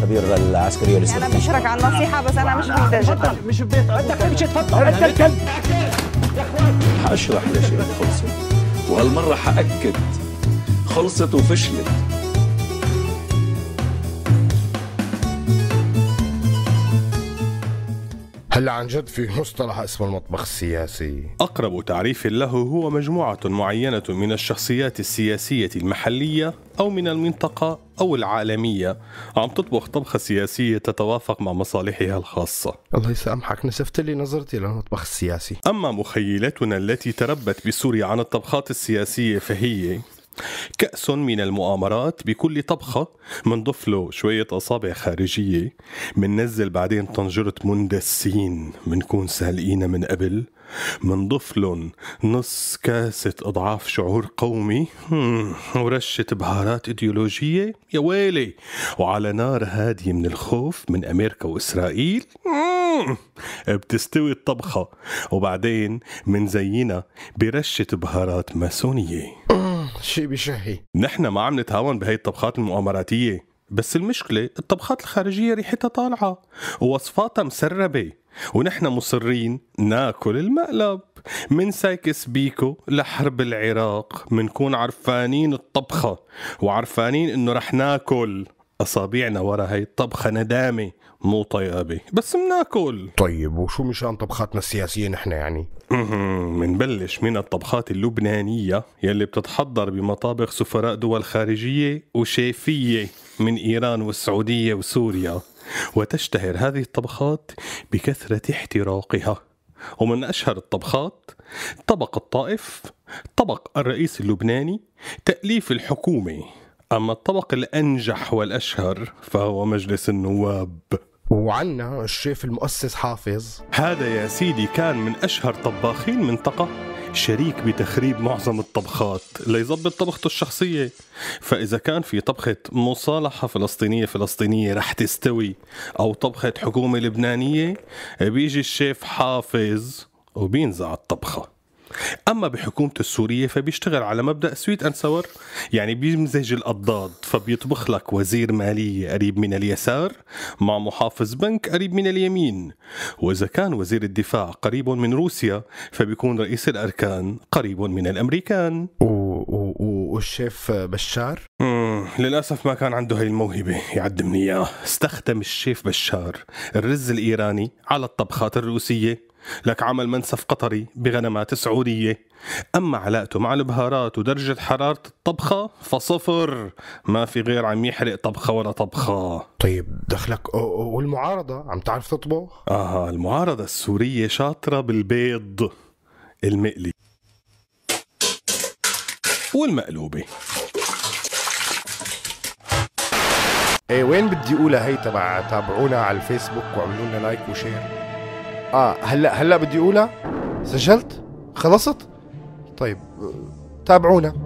الخبير العسكري الاستراتيجي انا بشرك على النصيحه بس انا مش محتاج مش في بيت بدك تمشي تفضل انت الكلب هشرح لشيخ خلصت وهالمره حاكد خلصت وفشلت هلا عن جد في مصطلح اسمه المطبخ السياسي أقرب تعريف له هو مجموعة معينة من الشخصيات السياسية المحلية أو من المنطقة أو العالمية عم تطبخ طبخة سياسية تتوافق مع مصالحها الخاصة الله يسامحك نسفت لي نظرتي للمطبخ السياسي أما مخيلتنا التي تربت بسوريا عن الطبخات السياسية فهي كأس من المؤامرات بكل طبخة منضف له شوية أصابع خارجية مننزل بعدين طنجرة مندسين منكون سالقينا من قبل منضف لهم نص كاسة أضعاف شعور قومي ورشة بهارات إيديولوجية يا ويلي وعلى نار هادية من الخوف من أمريكا وإسرائيل بتستوي الطبخة وبعدين منزينها برشة بهارات ماسونية شيء بشهي نحن ما عم نتهاون بهي الطبخات المؤامراتية بس المشكلة الطبخات الخارجية ريحتها طالعة ووصفاتها مسربة ونحن مصرين ناكل المقلب من سايكس بيكو لحرب العراق منكون عرفانين الطبخة وعرفانين انه رح ناكل اصابعنا ورا هاي الطبخه ندامه مو طيابه بس بناكل طيب وشو مشان طبخاتنا السياسيه نحن يعني منبلش من الطبخات اللبنانيه يلي بتتحضر بمطابخ سفراء دول خارجيه وشيفيه من ايران والسعوديه وسوريا وتشتهر هذه الطبخات بكثره احتراقها ومن أشهر الطبخات طبق الطائف طبق الرئيس اللبناني تأليف الحكومة أما الطبق الأنجح والأشهر فهو مجلس النواب وعنا الشيف المؤسس حافظ هذا يا سيدي كان من أشهر طباخين منطقة شريك بتخريب معظم الطبخات ليظبط طبخته الشخصية فإذا كان في طبخة مصالحة فلسطينية فلسطينية رح تستوي أو طبخة حكومة لبنانية بيجي الشيف حافظ وبينزع الطبخة اما بحكومته السوريه فبيشتغل على مبدا سويت اند ساور يعني بيمزج الاضداد فبيطبخ لك وزير ماليه قريب من اليسار مع محافظ بنك قريب من اليمين واذا كان وزير الدفاع قريب من روسيا فبيكون رئيس الاركان قريب من الامريكان والشيف بشار للاسف ما كان عنده هاي الموهبه يعدمني اياه استخدم الشيف بشار الرز الايراني على الطبخات الروسيه لك عمل منسف قطري بغنمات سعودية أما علاقته مع البهارات ودرجة حرارة الطبخة فصفر ما في غير عم يحرق طبخة ولا طبخة طيب دخلك والمعارضة عم تعرف تطبخ؟ آه المعارضة السورية شاطرة بالبيض المقلي والمقلوبة ايه وين بدي اقولها هي تبع تابعونا على الفيسبوك واعملوا لنا لايك وشير اه هلا هلا بدي اقولها سجلت خلصت طيب آه، تابعونا